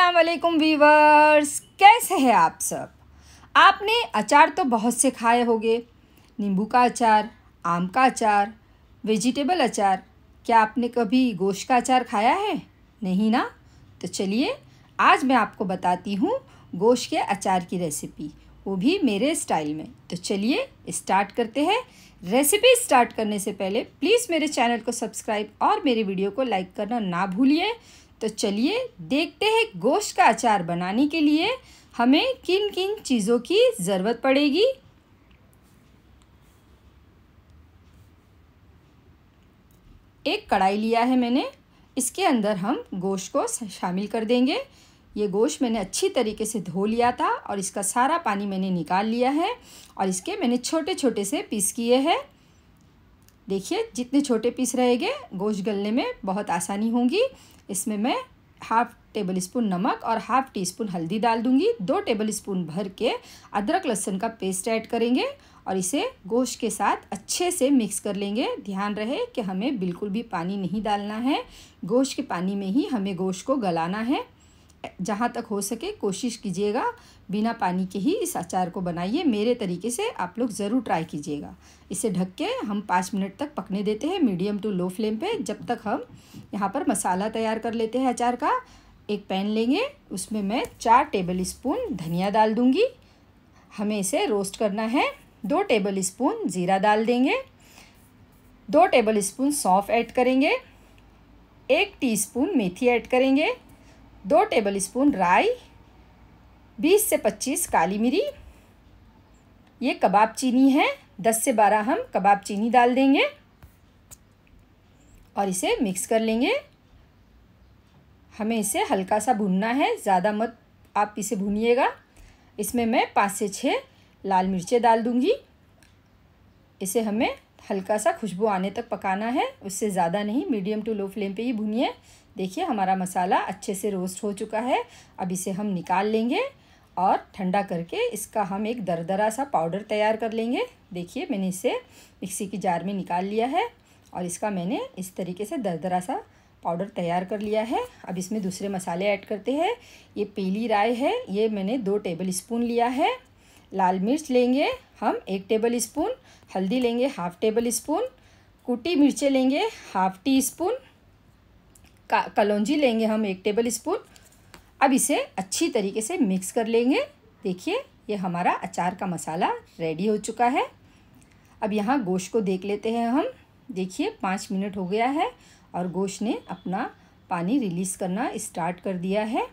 Aslam viewers कैसे हैं आप सब आपने अचार तो बहुत से खाए होंगे नींबू का अचार आम का अचार वेजिटेबल अचार क्या आपने कभी गोश्त का अचार खाया है नहीं ना तो चलिए आज मैं आपको बताती हूँ गोश्त के अचार की रेसिपी वो भी मेरे स्टाइल में तो चलिए स्टार्ट करते हैं रेसिपी स्टार्ट करने से पहले प्लीज़ मेरे चैनल को सब्सक्राइब और मेरे वीडियो को लाइक करना ना भूलिए तो चलिए देखते हैं गोश्त का अचार बनाने के लिए हमें किन किन चीज़ों की ज़रूरत पड़ेगी एक कढ़ाई लिया है मैंने इसके अंदर हम गोश्त को शामिल कर देंगे ये गोश्त मैंने अच्छी तरीके से धो लिया था और इसका सारा पानी मैंने निकाल लिया है और इसके मैंने छोटे छोटे से पीस किए हैं देखिए जितने छोटे पीस रहेंगे गोश्त गलने में बहुत आसानी होगी इसमें मैं हाफ टेबल स्पून नमक और हाफ टी स्पून हल्दी डाल दूंगी दो टेबल स्पून भर के अदरक लहसुन का पेस्ट ऐड करेंगे और इसे गोश्त के साथ अच्छे से मिक्स कर लेंगे ध्यान रहे कि हमें बिल्कुल भी पानी नहीं डालना है गोश्त के पानी में ही हमें गोश्त को गलाना है जहाँ तक हो सके कोशिश कीजिएगा बिना पानी के ही इस अचार को बनाइए मेरे तरीके से आप लोग ज़रूर ट्राई कीजिएगा इसे ढक के हम पाँच मिनट तक पकने देते हैं मीडियम टू लो फ्लेम पे जब तक हम यहाँ पर मसाला तैयार कर लेते हैं अचार का एक पैन लेंगे उसमें मैं चार टेबल स्पून धनिया डाल दूँगी हमें इसे रोस्ट करना है दो टेबल स्पून ज़ीरा डाल देंगे दो टेबल स्पून सौंफ ऐड करेंगे एक टीस्पून मेथी ऐड करेंगे दो टेबल स्पून राई बीस से पच्चीस काली मिरी ये कबाब चीनी है दस से बारह हम कबाब चीनी डाल देंगे और इसे मिक्स कर लेंगे हमें इसे हल्का सा भूनना है ज़्यादा मत आप इसे भूनिएगा इसमें मैं पाँच से छः लाल मिर्चें डाल दूँगी इसे हमें हल्का सा खुशबू आने तक पकाना है उससे ज़्यादा नहीं मीडियम टू लो फ्लेम पे ही भुनिए देखिए हमारा मसाला अच्छे से रोस्ट हो चुका है अब इसे हम निकाल लेंगे और ठंडा करके इसका हम एक दरदरा सा पाउडर तैयार कर लेंगे देखिए मैंने इसे मिक्सी की जार में निकाल लिया है और इसका मैंने इस तरीके से दरदरा सा पाउडर तैयार कर लिया है अब इसमें दूसरे मसाले ऐड करते हैं ये पीली राय है ये मैंने दो टेबल स्पून लिया है लाल मिर्च लेंगे हम एक टेबल स्पून हल्दी लेंगे हाफ़ टेबल स्पून कुटी मिर्चें लेंगे हाफ़ टी स्पून कलौजी लेंगे हम एक टेबल स्पून अब इसे अच्छी तरीके से मिक्स कर लेंगे देखिए ये हमारा अचार का मसाला रेडी हो चुका है अब यहाँ गोश्त को देख लेते हैं हम देखिए पाँच मिनट हो गया है और गोश्त ने अपना पानी रिलीज़ करना स्टार्ट कर दिया है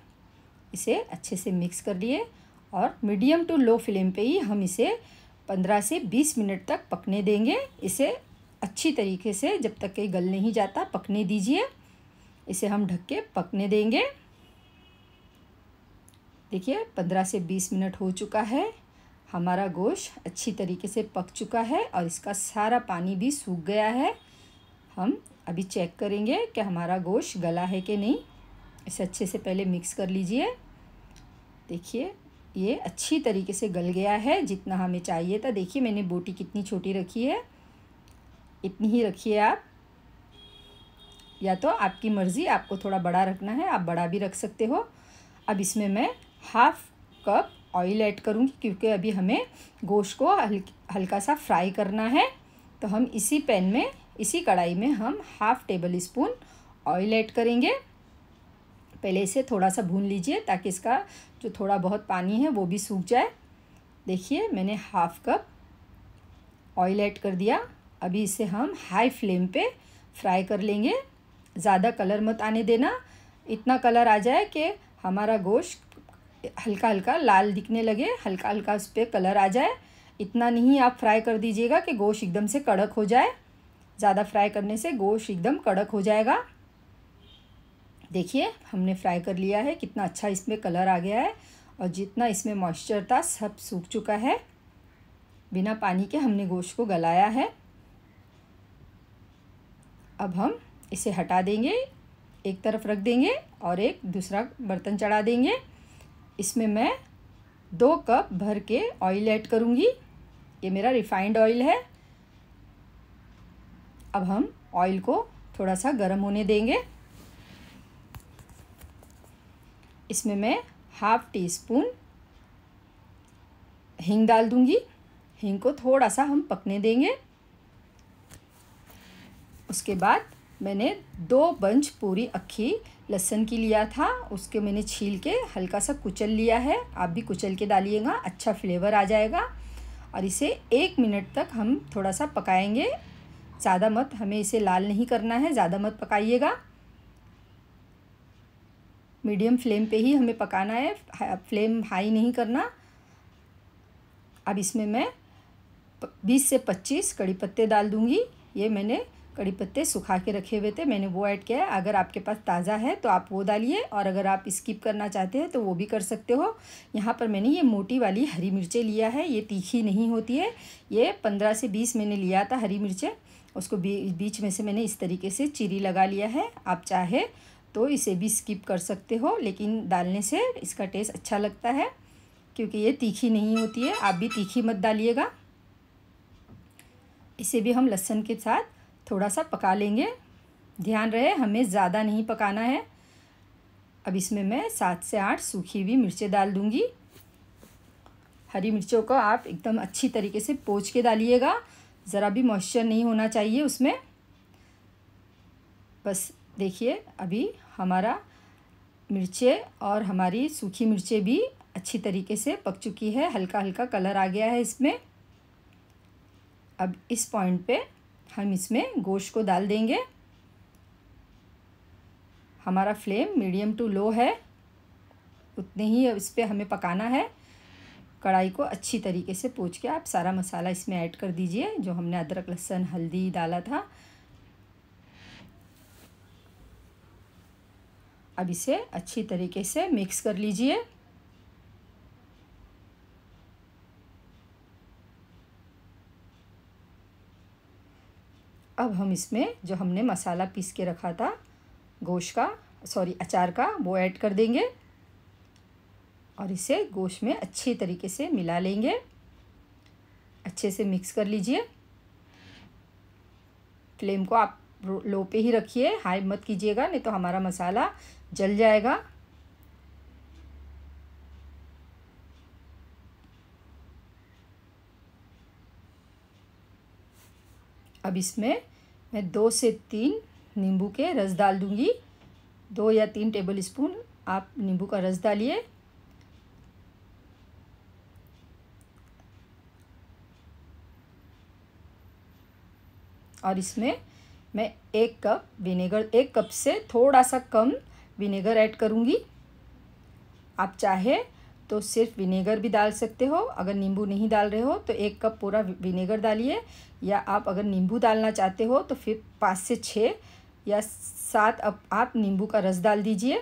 इसे अच्छे से मिक्स कर लिए और मीडियम टू लो फ्लेम पे ही हम इसे पंद्रह से बीस मिनट तक पकने देंगे इसे अच्छी तरीके से जब तक कहीं गल नहीं जाता पकने दीजिए इसे हम ढक के पकने देंगे देखिए पंद्रह से बीस मिनट हो चुका है हमारा गोश्त अच्छी तरीके से पक चुका है और इसका सारा पानी भी सूख गया है हम अभी चेक करेंगे कि हमारा गोश्त गला है कि नहीं इसे अच्छे से पहले मिक्स कर लीजिए देखिए ये अच्छी तरीके से गल गया है जितना हमें चाहिए था देखिए मैंने बोटी कितनी छोटी रखी है इतनी ही रखिए आप या तो आपकी मर्ज़ी आपको थोड़ा बड़ा रखना है आप बड़ा भी रख सकते हो अब इसमें मैं हाफ कप ऑयल ऐड करूँगी क्योंकि अभी हमें गोश्त को हल्का सा फ्राई करना है तो हम इसी पैन में इसी कढ़ाई में हम half tablespoon oil add करेंगे पहले इसे थोड़ा सा भून लीजिए ताकि इसका जो थोड़ा बहुत पानी है वो भी सूख जाए देखिए मैंने हाफ़ कप ऑयल ऐड कर दिया अभी इसे हम हाई फ्लेम पे फ्राई कर लेंगे ज़्यादा कलर मत आने देना इतना कलर आ जाए कि हमारा गोश्त हल्का हल्का लाल दिखने लगे हल्का हल्का उस पर कलर आ जाए इतना नहीं आप फ्राई कर दीजिएगा कि गोश्त एकदम से कड़क हो जाए ज़्यादा फ्राई करने से गोश्त एकदम कड़क हो जाएगा देखिए हमने फ्राई कर लिया है कितना अच्छा इसमें कलर आ गया है और जितना इसमें मॉइस्चर था सब सूख चुका है बिना पानी के हमने गोश्त को गलाया है अब हम इसे हटा देंगे एक तरफ रख देंगे और एक दूसरा बर्तन चढ़ा देंगे इसमें मैं दो कप भर के ऑयल ऐड करूँगी ये मेरा रिफाइंड ऑयल है अब हम ऑयल को थोड़ा सा गर्म होने देंगे इसमें मैं हाफ टी स्पून हींग डाल दूँगी हींग को थोड़ा सा हम पकने देंगे उसके बाद मैंने दो बंच पूरी अक्खी लहसन की लिया था उसके मैंने छील के हल्का सा कुचल लिया है आप भी कुचल के डालिएगा अच्छा फ्लेवर आ जाएगा और इसे एक मिनट तक हम थोड़ा सा पकाएंगे ज़्यादा मत हमें इसे लाल नहीं करना है ज़्यादा मत पकाइएगा मीडियम फ्लेम पे ही हमें पकाना है फ्लेम हाई नहीं करना अब इसमें मैं बीस से पच्चीस कड़ी पत्ते डाल दूँगी ये मैंने कड़ी पत्ते सुखा के रखे हुए थे मैंने वो ऐड किया है अगर आपके पास ताज़ा है तो आप वो डालिए और अगर आप स्किप करना चाहते हैं तो वो भी कर सकते हो यहाँ पर मैंने ये मोटी वाली हरी मिर्चें लिया है ये तीखी नहीं होती है ये पंद्रह से बीस मैंने लिया था हरी मिर्चें उसको बीच में से मैंने इस तरीके से चीरी लगा लिया है आप चाहे तो इसे भी स्किप कर सकते हो लेकिन डालने से इसका टेस्ट अच्छा लगता है क्योंकि ये तीखी नहीं होती है आप भी तीखी मत डालिएगा इसे भी हम लहसन के साथ थोड़ा सा पका लेंगे ध्यान रहे हमें ज़्यादा नहीं पकाना है अब इसमें मैं सात से आठ सूखी हुई मिर्चें डाल दूँगी हरी मिर्चों को आप एकदम अच्छी तरीके से पोच के डालिएगा ज़रा भी मॉइस्चर नहीं होना चाहिए उसमें बस देखिए अभी हमारा मिर्चें और हमारी सूखी मिर्चें भी अच्छी तरीके से पक चुकी है हल्का हल्का कलर आ गया है इसमें अब इस पॉइंट पे हम इसमें गोश्त को डाल देंगे हमारा फ्लेम मीडियम टू लो है उतने ही इस पर हमें पकाना है कढ़ाई को अच्छी तरीके से पोच के आप सारा मसाला इसमें ऐड कर दीजिए जो हमने अदरक लहसुन हल्दी डाला था अब इसे अच्छी तरीके से मिक्स कर लीजिए अब हम इसमें जो हमने मसाला पीस के रखा था गोश्त का सॉरी अचार का वो ऐड कर देंगे और इसे गोश्त में अच्छे तरीके से मिला लेंगे अच्छे से मिक्स कर लीजिए फ्लेम को आप लो पे ही रखिए हाई मत कीजिएगा नहीं तो हमारा मसाला जल जाएगा अब इसमें मैं दो से तीन नींबू के रस डाल दूँगी दो या तीन टेबल स्पून आप नींबू का रस डालिए और इसमें मैं एक कप विनेगर एक कप से थोड़ा सा कम विनेगर ऐड करूँगी आप चाहे तो सिर्फ विनेगर भी डाल सकते हो अगर नींबू नहीं डाल रहे हो तो एक कप पूरा विनेगर डालिए या आप अगर नींबू डालना चाहते हो तो फिर पाँच से छः या सात अब आप नींबू का रस डाल दीजिए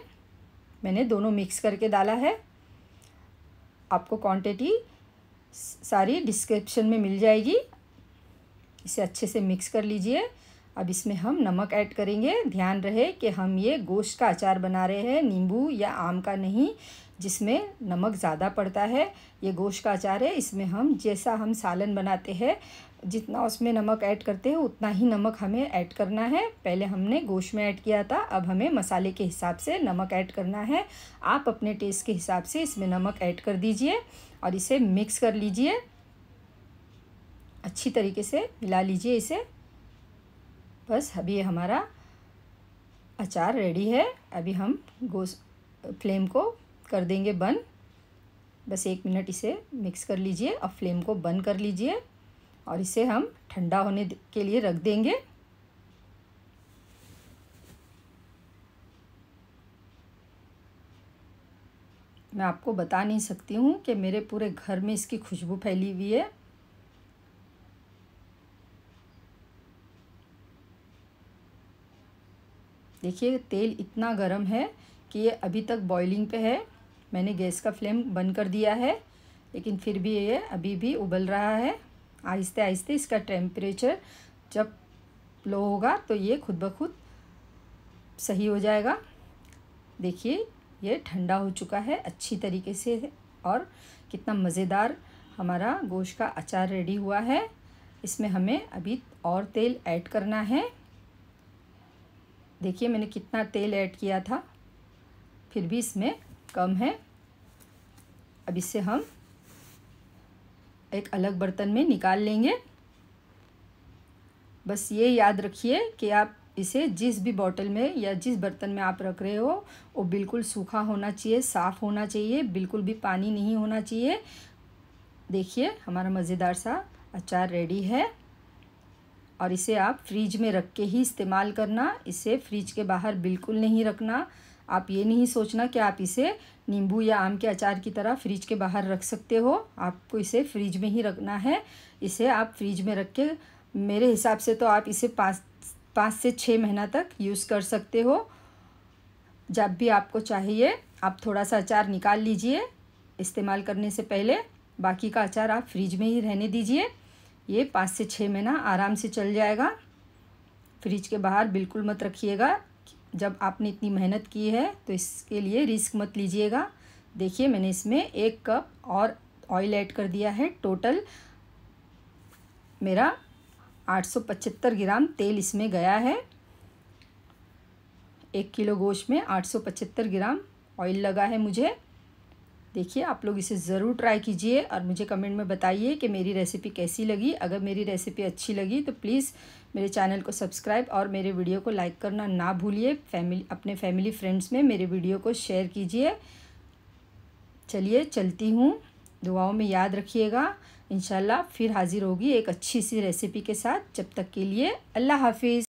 मैंने दोनों मिक्स करके डाला है आपको क्वांटिटी सारी डिस्क्रिप्शन में मिल जाएगी इसे अच्छे से मिक्स कर लीजिए अब इसमें हम नमक ऐड करेंगे ध्यान रहे कि हम ये गोश्त का अचार बना रहे हैं नींबू या आम का नहीं जिसमें नमक ज़्यादा पड़ता है ये गोश्त का अचार है इसमें हम जैसा हम सालन बनाते हैं जितना उसमें नमक ऐड करते हैं उतना ही नमक हमें ऐड करना है पहले हमने गोश्त में ऐड किया था अब हमें मसाले के हिसाब से नमक ऐड करना है आप अपने टेस्ट के हिसाब से इसमें नमक ऐड कर दीजिए और इसे मिक्स कर लीजिए अच्छी तरीके से मिला लीजिए इसे बस अभी हमारा अचार रेडी है अभी हम गोस फ्लेम को कर देंगे बंद बस एक मिनट इसे मिक्स कर लीजिए और फ्लेम को बंद कर लीजिए और इसे हम ठंडा होने के लिए रख देंगे मैं आपको बता नहीं सकती हूँ कि मेरे पूरे घर में इसकी खुशबू फैली हुई है देखिए तेल इतना गर्म है कि ये अभी तक बॉइलिंग पे है मैंने गैस का फ्लेम बंद कर दिया है लेकिन फिर भी ये अभी भी उबल रहा है आहिस्ते आहिस्ते इसका टेम्परेचर जब लो होगा तो ये खुद ब खुद सही हो जाएगा देखिए ये ठंडा हो चुका है अच्छी तरीके से और कितना मज़ेदार हमारा गोश्त का अचार रेडी हुआ है इसमें हमें अभी और तेल ऐड करना है देखिए मैंने कितना तेल ऐड किया था फिर भी इसमें कम है अब इसे हम एक अलग बर्तन में निकाल लेंगे बस ये याद रखिए कि आप इसे जिस भी बॉटल में या जिस बर्तन में आप रख रहे हो वो बिल्कुल सूखा होना चाहिए साफ़ होना चाहिए बिल्कुल भी पानी नहीं होना चाहिए देखिए हमारा मज़ेदार सा अचार रेडी है और इसे आप फ्रिज में रख के ही इस्तेमाल करना इसे फ्रिज के बाहर बिल्कुल नहीं रखना आप ये नहीं सोचना कि आप इसे नींबू या आम के अचार की तरह फ्रिज के बाहर रख सकते हो आपको इसे फ्रिज में ही रखना है इसे आप फ्रिज में रख के मेरे हिसाब से तो आप इसे पाँच पाँच से छः महीना तक यूज़ कर सकते हो जब भी आपको चाहिए आप थोड़ा सा अचार निकाल लीजिए इस्तेमाल करने से पहले बाकी का अचार आप फ्रिज में ही रहने दीजिए ये पाँच से छः महीना आराम से चल जाएगा फ्रिज के बाहर बिल्कुल मत रखिएगा जब आपने इतनी मेहनत की है तो इसके लिए रिस्क मत लीजिएगा देखिए मैंने इसमें एक कप और ऑयल ऐड कर दिया है टोटल मेरा आठ ग्राम तेल इसमें गया है एक किलो गोश्त में आठ ग्राम ऑयल लगा है मुझे देखिए आप लोग इसे ज़रूर ट्राई कीजिए और मुझे कमेंट में बताइए कि मेरी रेसिपी कैसी लगी अगर मेरी रेसिपी अच्छी लगी तो प्लीज़ मेरे चैनल को सब्सक्राइब और मेरे वीडियो को लाइक करना ना भूलिए फैमिली अपने फैमिली फ्रेंड्स में मेरे वीडियो को शेयर कीजिए चलिए चलती हूँ दुआओं में याद रखिएगा इन फिर हाज़िर होगी एक अच्छी सी रेसिपी के साथ जब तक के लिए अल्लाह हाफिज़